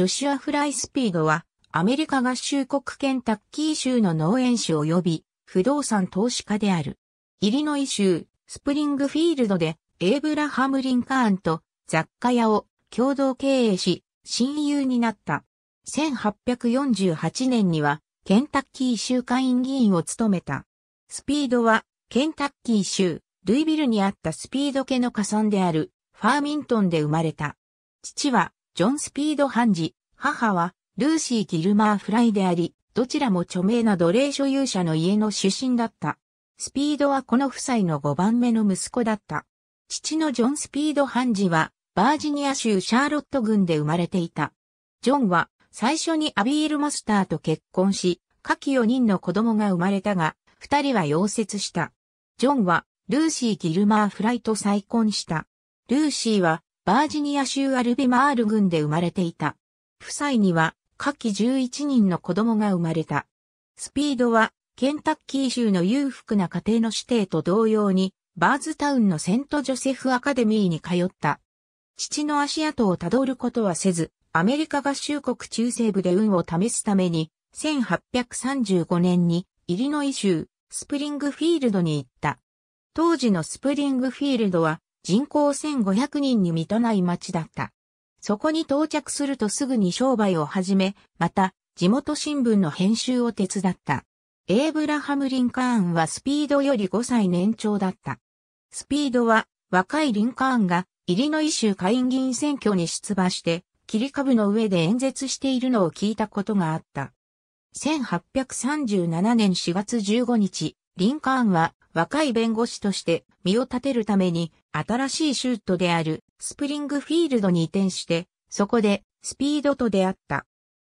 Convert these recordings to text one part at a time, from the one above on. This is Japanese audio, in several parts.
ジョシュア・フライスピードは、アメリカ合衆国ケンタッキー州の農園主及び不動産投資家である。イリノイ州スプリングフィールドでエイブラハム・リンカーンと雑貨屋を共同経営し、親友になった。1848年にはケンタッキー州会員議員を務めた。スピードはケンタッキー州ルイビルにあったスピード家の家産であるファーミントンで生まれた。父はジョン・スピード・ハンジ、母は、ルーシー・ギルマー・フライであり、どちらも著名な奴隷所有者の家の出身だった。スピードはこの夫妻の5番目の息子だった。父のジョン・スピード・ハンジは、バージニア州シャーロット郡で生まれていた。ジョンは、最初にアビール・マスターと結婚し、下記4人の子供が生まれたが、2人は溶接した。ジョンは、ルーシー・ギルマー・フライと再婚した。ルーシーは、バージニア州アルビマール郡で生まれていた。夫妻には、下記11人の子供が生まれた。スピードは、ケンタッキー州の裕福な家庭の指定と同様に、バーズタウンのセントジョセフアカデミーに通った。父の足跡をたどることはせず、アメリカ合衆国中西部で運を試すために、1835年にイリノイ州スプリングフィールドに行った。当時のスプリングフィールドは人口1500人に満たない町だった。そこに到着するとすぐに商売を始め、また、地元新聞の編集を手伝った。エイブラハム・リンカーンはスピードより5歳年長だった。スピードは、若いリンカーンが、イリノイ州下院議員選挙に出馬して、切り株の上で演説しているのを聞いたことがあった。1837年4月15日、リンカーンは若い弁護士として身を立てるために新しい州都であるスプリングフィールドに移転して、そこでスピードと出会った。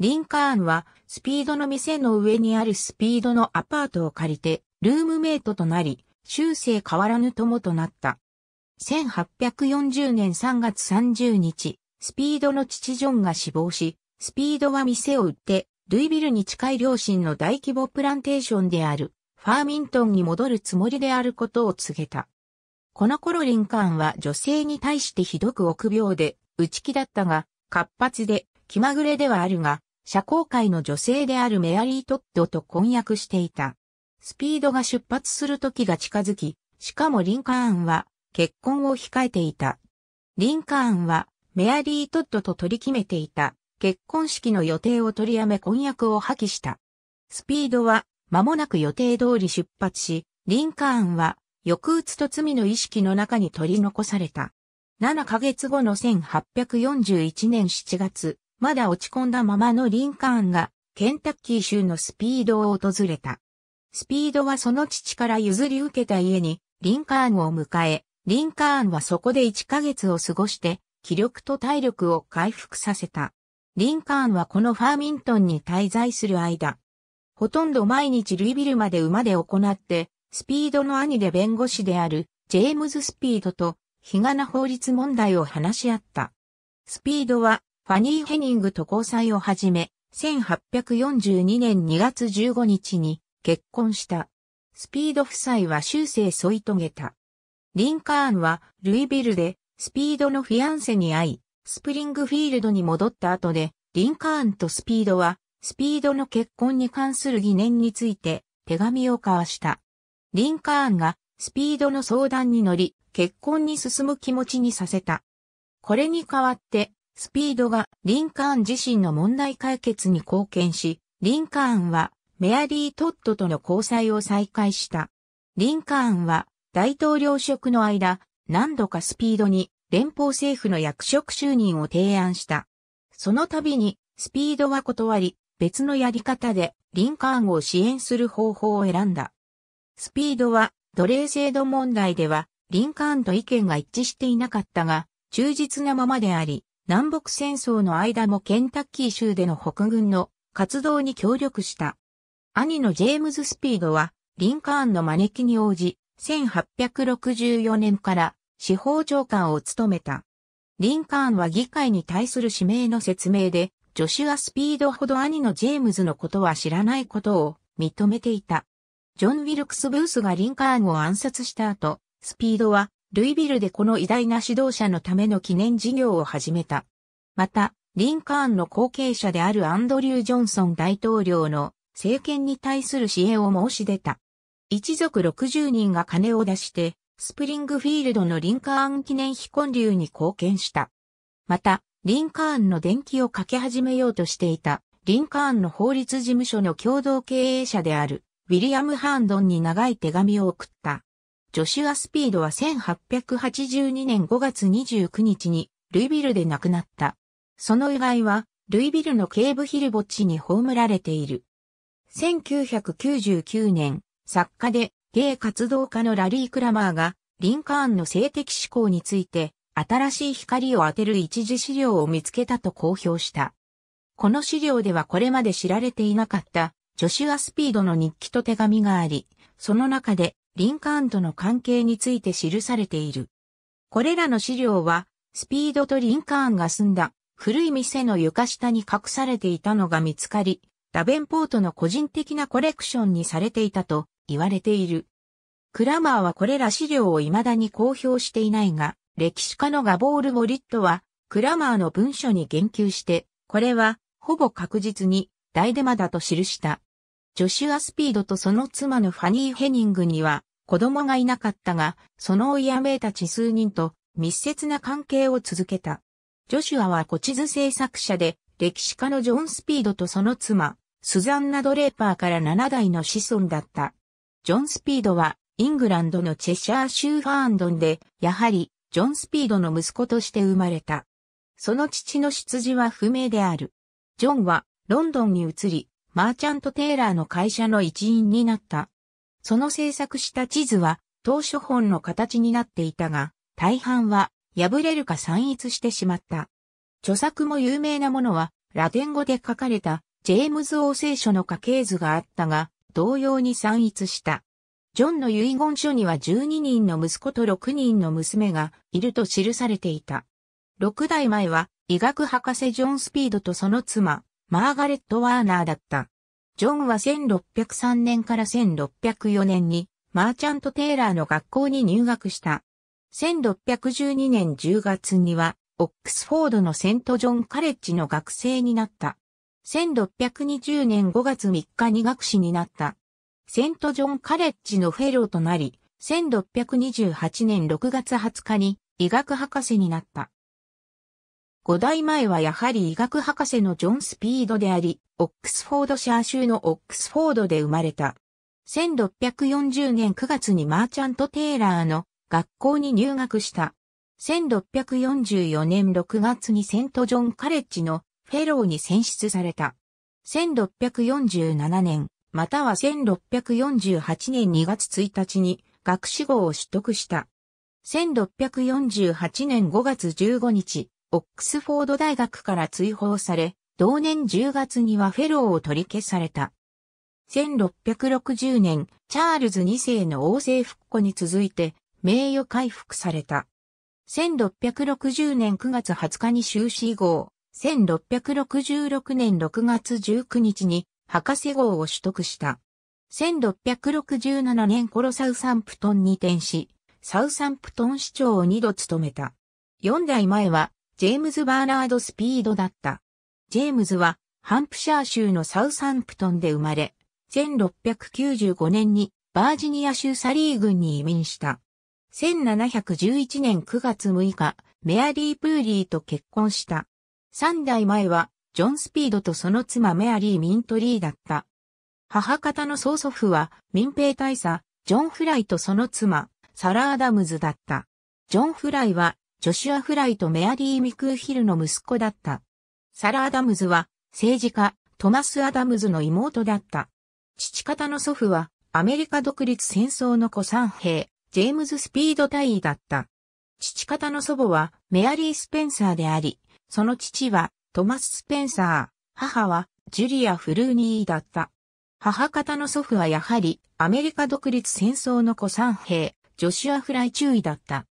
リンカーンはスピードの店の上にあるスピードのアパートを借りてルームメイトとなり、修正変わらぬ友となった。1840年3月30日、スピードの父ジョンが死亡し、スピードは店を売って、ルイビルに近い両親の大規模プランテーションであるファーミントンに戻るつもりであることを告げた。この頃リンカーンは女性に対してひどく臆病で、内気だったが、活発で、気まぐれではあるが、社交界の女性であるメアリー・トッドと婚約していた。スピードが出発する時が近づき、しかもリンカーンは結婚を控えていた。リンカーンはメアリー・トッドと取り決めていた結婚式の予定を取りやめ婚約を破棄した。スピードは間もなく予定通り出発し、リンカーンは、抑うつと罪の意識の中に取り残された。7ヶ月後の1841年7月、まだ落ち込んだままのリンカーンが、ケンタッキー州のスピードを訪れた。スピードはその父から譲り受けた家に、リンカーンを迎え、リンカーンはそこで1ヶ月を過ごして、気力と体力を回復させた。リンカーンはこのファーミントンに滞在する間、ほとんど毎日ルイビルまで馬で行って、スピードの兄で弁護士であるジェームズ・スピードと、日がな法律問題を話し合った。スピードは、ファニー・ヘニングと交際を始め、1842年2月15日に結婚した。スピード夫妻は終生添い遂げた。リンカーンはルイビルでスピードのフィアンセに会い、スプリングフィールドに戻った後で、リンカーンとスピードはスピードの結婚に関する疑念について手紙を交わした。リンカーンがスピードの相談に乗り、結婚に進む気持ちにさせた。これに代わって、スピードがリンカーン自身の問題解決に貢献し、リンカーンはメアリー・トッドとの交際を再開した。リンカーンは大統領職の間、何度かスピードに連邦政府の役職就任を提案した。その度にスピードは断り、別のやり方でリンカーンを支援する方法を選んだ。スピードは奴隷制度問題ではリンカーンと意見が一致していなかったが忠実なままであり、南北戦争の間もケンタッキー州での北軍の活動に協力した。兄のジェームズ・スピードはリンカーンの招きに応じ、1864年から司法長官を務めた。リンカーンは議会に対する指名の説明で、ジョシュア・スピードほど兄のジェームズのことは知らないことを認めていた。ジョン・ウィルクス・ブースがリンカーンを暗殺した後、スピードはルイビルでこの偉大な指導者のための記念事業を始めた。また、リンカーンの後継者であるアンドリュー・ジョンソン大統領の政権に対する支援を申し出た。一族60人が金を出して、スプリングフィールドのリンカーン記念非婚流に貢献した。また、リンカーンの電気をかけ始めようとしていた、リンカーンの法律事務所の共同経営者である、ウィリアム・ハンドンに長い手紙を送った。ジョシュア・スピードは1882年5月29日に、ルイビルで亡くなった。その遺骸は、ルイビルのケーブヒル墓地に葬られている。1999年、作家で、ゲイ活動家のラリー・クラマーが、リンカーンの性的思考について、新しい光を当てる一次資料を見つけたと公表した。この資料ではこれまで知られていなかったジョシュア・スピードの日記と手紙があり、その中でリンカーンとの関係について記されている。これらの資料は、スピードとリンカーンが住んだ古い店の床下に隠されていたのが見つかり、ダベンポートの個人的なコレクションにされていたと言われている。クラマーはこれら資料を未だに公表していないが、歴史家のガボール・ウォリットは、クラマーの文書に言及して、これは、ほぼ確実に、ダイデマだと記した。ジョシュア・スピードとその妻のファニー・ヘニングには、子供がいなかったが、その親名たち数人と密接な関係を続けた。ジョシュアは古地図制作者で、歴史家のジョン・スピードとその妻、スザンナ・ドレーパーから7代の子孫だった。ジョン・スピードは、イングランドのチェシャー州ファーンドンで、やはり、ジョン・スピードの息子として生まれた。その父の出自は不明である。ジョンはロンドンに移り、マーチャント・テーラーの会社の一員になった。その制作した地図は当初本の形になっていたが、大半は破れるか散逸してしまった。著作も有名なものは、ラテン語で書かれたジェームズ王聖書の家系図があったが、同様に散逸した。ジョンの遺言書には12人の息子と6人の娘がいると記されていた。6代前は医学博士ジョン・スピードとその妻、マーガレット・ワーナーだった。ジョンは1603年から1604年にマーチャント・テイラーの学校に入学した。1612年10月にはオックスフォードのセント・ジョン・カレッジの学生になった。1620年5月3日に学士になった。セントジョンカレッジのフェローとなり、1628年6月20日に医学博士になった。5代前はやはり医学博士のジョン・スピードであり、オックスフォードシャー州のオックスフォードで生まれた。1640年9月にマーチャント・テイラーの学校に入学した。1644年6月にセント・ジョン・カレッジのフェローに選出された。1647年、または1648年2月1日に学士号を取得した。1648年5月15日、オックスフォード大学から追放され、同年10月にはフェローを取り消された。1660年、チャールズ2世の王政復古に続いて、名誉回復された。1660年9月20日に修士号、1666年6月19日に博士号を取得した。1667年頃サウサンプトンに転し、サウサンプトン市長を二度務めた。四代前は、ジェームズ・バーナード・スピードだった。ジェームズは、ハンプシャー州のサウサンプトンで生まれ、1695年にバージニア州サリー郡に移民した。1711年9月6日、メアリー・プーリーと結婚した。三代前は、ジョン・スピードとその妻メアリー・ミントリーだった。母方の曽祖父は民兵大佐、ジョン・フライとその妻、サラ・アダムズだった。ジョン・フライは、ジョシュア・フライとメアリー・ミクーヒルの息子だった。サラ・アダムズは、政治家、トマス・アダムズの妹だった。父方の祖父は、アメリカ独立戦争の子三兵、ジェームズ・スピード大尉だった。父方の祖母は、メアリー・スペンサーであり、その父は、トマス・スペンサー、母はジュリア・フルーニーだった。母方の祖父はやはりアメリカ独立戦争の子三兵、ジョシュア・フライ中尉だった。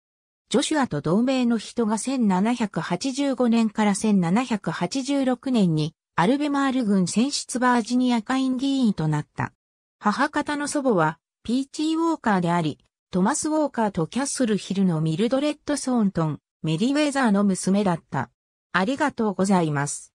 ジョシュアと同盟の人が1785年から1786年にアルベマール軍選出バージニア下院議員となった。母方の祖母はピーチー・ウォーカーであり、トマス・ウォーカーとキャッスルヒルのミルドレッド・ソーントン、メリウェザーの娘だった。ありがとうございます。